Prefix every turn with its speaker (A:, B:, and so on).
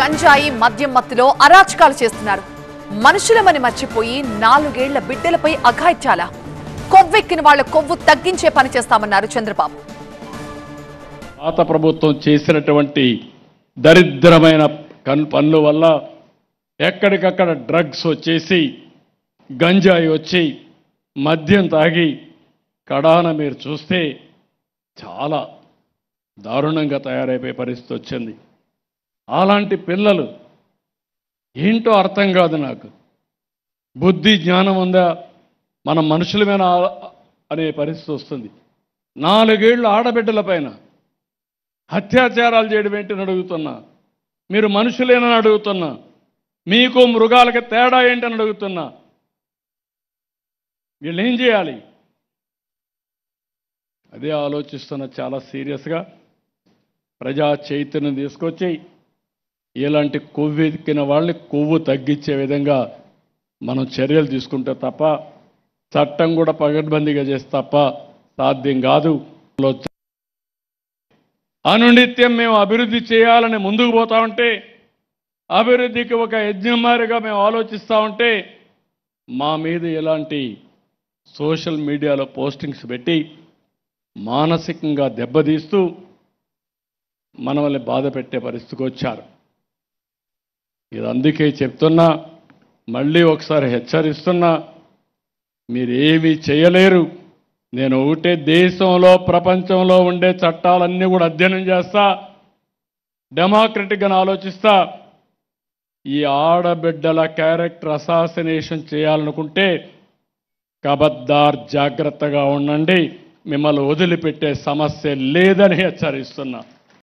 A: గంజాయి మద్యం మత్తులో అరాచకాలు చేస్తున్నారు మనుషులమని మర్చిపోయి నాలుగేళ్ల బిడ్డలపై అఘాయిత్యాల కొవ్వెక్కిన వాళ్ల కొవ్వు తగ్గించే పని చేస్తామన్నారు చంద్రబాబు
B: పాత ప్రభుత్వం చేసినటువంటి దరిద్రమైన పనుల వల్ల ఎక్కడికక్కడ డ్రగ్స్ వచ్చేసి గంజాయి వచ్చి మద్యం తాగి కడాన మీరు చూస్తే చాలా దారుణంగా తయారైపోయే పరిస్థితి వచ్చింది అలాంటి పిల్లలు ఏంటో అర్థం కాదు నాకు బుద్ధి జ్ఞానం ఉందా మన మనుషులమేనా అనే పరిస్థితి వస్తుంది నాలుగేళ్ళు ఆడబిడ్డల పైన అత్యాచారాలు చేయడం ఏంటని అడుగుతున్నా మీరు మనుషులేనని అడుగుతున్నా మీకు మృగాలకి తేడా ఏంటని అడుగుతున్నా వీళ్ళు ఏం చేయాలి అదే ఆలోచిస్తున్న చాలా సీరియస్గా ప్రజా చైతన్యం తీసుకొచ్చి ఇలాంటి కొవ్వు ఎక్కిన వాళ్ళని కొవ్వు తగ్గించే విధంగా మనం చర్యలు తీసుకుంటే తప్ప చట్టం కూడా పగడ్బందీగా చేస్తే తప్ప సాధ్యం కాదు అనునిత్యం మేము అభివృద్ధి చేయాలని ముందుకు పోతా ఉంటే అభివృద్ధికి ఒక యజ్ఞమారిగా మేము ఆలోచిస్తూ ఉంటే మా మీద ఇలాంటి సోషల్ మీడియాలో పోస్టింగ్స్ పెట్టి మానసికంగా దెబ్బతీస్తూ మనల్ని బాధ పెట్టే పరిస్థితికి వచ్చారు ఇది అందుకే చెప్తున్నా మళ్ళీ ఒకసారి హెచ్చరిస్తున్నా మీరు ఏమీ చేయలేరు నేను ఒకటే దేశంలో ప్రపంచంలో ఉండే చట్టాలన్నీ కూడా అధ్యయనం చేస్తా డెమోక్రటిక్గా ఆలోచిస్తా ఈ ఆడబిడ్డల క్యారెక్టర్ అసాసినేషన్ చేయాలనుకుంటే కబద్దార్ జాగ్రత్తగా ఉండండి మిమ్మల్ని వదిలిపెట్టే సమస్య లేదని హెచ్చరిస్తున్నా